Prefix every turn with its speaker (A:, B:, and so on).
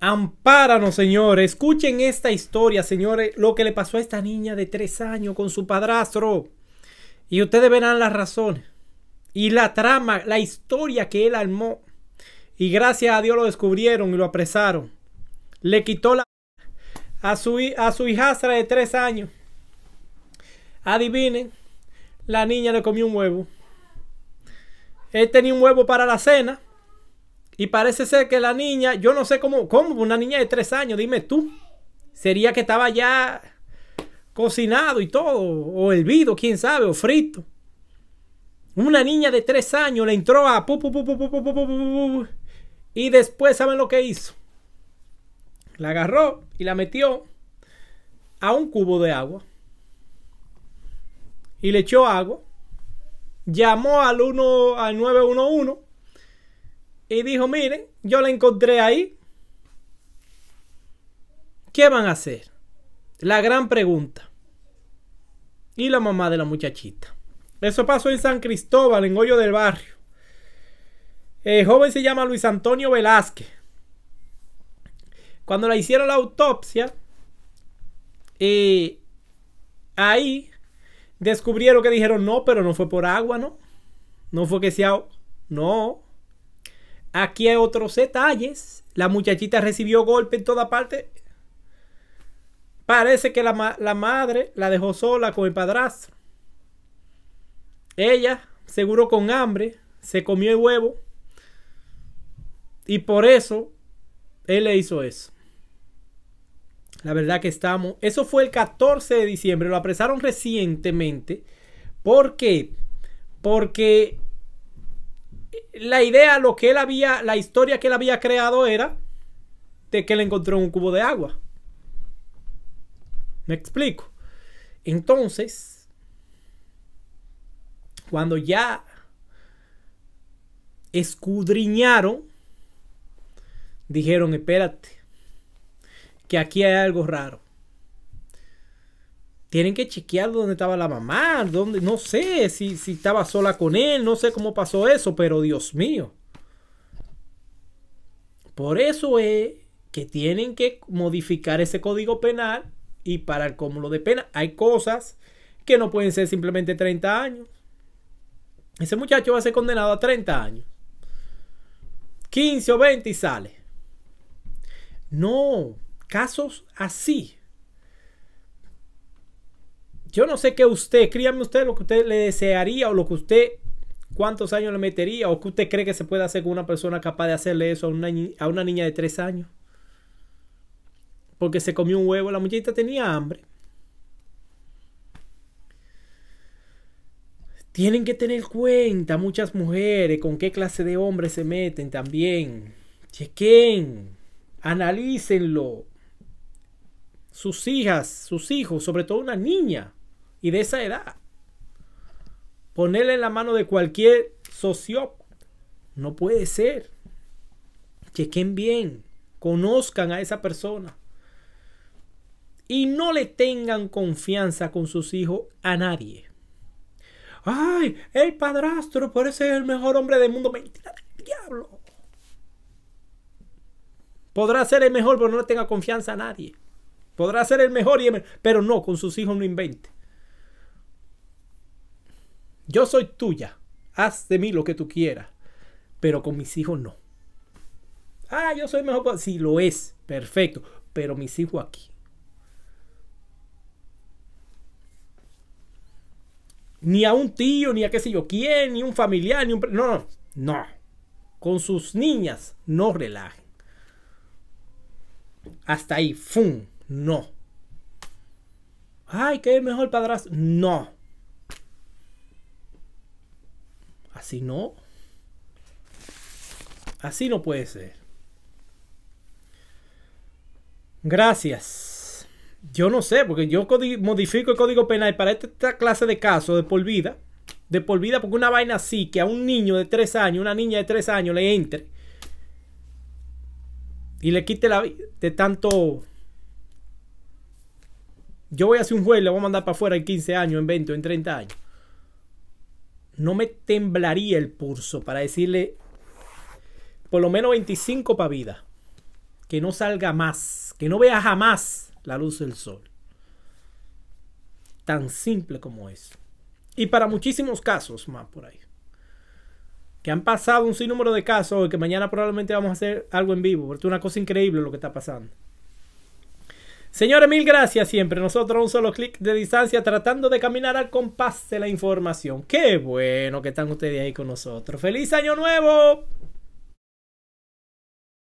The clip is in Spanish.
A: Ampáranos, señores Escuchen esta historia, señores, lo que le pasó a esta niña de tres años con su padrastro. Y ustedes verán las razones. Y la trama, la historia que él armó. Y gracias a Dios lo descubrieron y lo apresaron. Le quitó la... A su, a su hijastra de tres años. Adivinen, la niña le comió un huevo. Él tenía un huevo para la cena y parece ser que la niña, yo no sé cómo, cómo una niña de tres años, dime tú, sería que estaba ya cocinado y todo, o hervido, quién sabe, o frito. Una niña de tres años le entró a pu, y después saben lo que hizo. La agarró y la metió a un cubo de agua y le echó agua. Llamó al 1 al 911 y dijo, miren, yo la encontré ahí. ¿Qué van a hacer? La gran pregunta. Y la mamá de la muchachita. Eso pasó en San Cristóbal, en Hoyo del Barrio. El joven se llama Luis Antonio Velázquez. Cuando la hicieron la autopsia, eh, ahí descubrieron que dijeron, no, pero no fue por agua, ¿no? No fue que sea... No, Aquí hay otros detalles. La muchachita recibió golpe en toda parte. Parece que la, madre la dejó sola con el padrastro. Ella, seguro con hambre, se comió el huevo. Y por eso, él le hizo eso. La verdad que estamos. Eso fue el 14 de diciembre. Lo apresaron recientemente. ¿Por qué? Porque la idea, lo que él había, la historia que él había creado era de que él encontró un cubo de agua. Me explico. Entonces, cuando ya escudriñaron, dijeron, espérate, que aquí hay algo raro tienen que chequear dónde estaba la mamá, no sé si, si estaba sola con él, no sé cómo pasó eso, pero Dios mío. Por eso es que tienen que modificar ese código penal y para el cúmulo de pena hay cosas que no pueden ser simplemente 30 años. Ese muchacho va a ser condenado a 30 años. 15 o 20 y sale. No, casos así yo no sé qué usted, críame usted lo que usted le desearía o lo que usted, cuántos años le metería o que usted cree que se puede hacer con una persona capaz de hacerle eso a una, a una niña de tres años. Porque se comió un huevo, la muchachita tenía hambre. Tienen que tener cuenta muchas mujeres con qué clase de hombres se meten también. Chequen, analícenlo. Sus hijas, sus hijos, sobre todo una niña, y de esa edad. Ponerle en la mano de cualquier socio No puede ser. Chequen bien. Conozcan a esa persona. Y no le tengan confianza con sus hijos a nadie. ¡Ay! El padrastro, por ser el mejor hombre del mundo. Mentira del diablo. Podrá ser el mejor, pero no le tenga confianza a nadie. Podrá ser el mejor, y el mejor, pero no, con sus hijos no invente. Yo soy tuya, haz de mí lo que tú quieras, pero con mis hijos no. Ah, yo soy mejor. si Sí, lo es, perfecto, pero mis hijos aquí. Ni a un tío, ni a qué sé yo quién, ni un familiar, ni un... No, no, no. Con sus niñas, no relajen. Hasta ahí, ¡fum! No. Ay, qué mejor padrastro. No. Así no. Así no puede ser. Gracias. Yo no sé, porque yo modifico el código penal para esta clase de casos de por vida. De por vida, porque una vaina así, que a un niño de 3 años, una niña de 3 años le entre y le quite la vida de tanto... Yo voy a hacer un juez, le voy a mandar para afuera en 15 años, en 20, en 30 años no me temblaría el pulso para decirle por lo menos 25 para vida. Que no salga más, que no vea jamás la luz del sol. Tan simple como es. Y para muchísimos casos más por ahí. Que han pasado un sinnúmero de casos y que mañana probablemente vamos a hacer algo en vivo. Porque es una cosa increíble lo que está pasando. Señores, mil gracias siempre. Nosotros un solo clic de distancia tratando de caminar al compás de la información. Qué bueno que están ustedes ahí con nosotros. ¡Feliz año nuevo!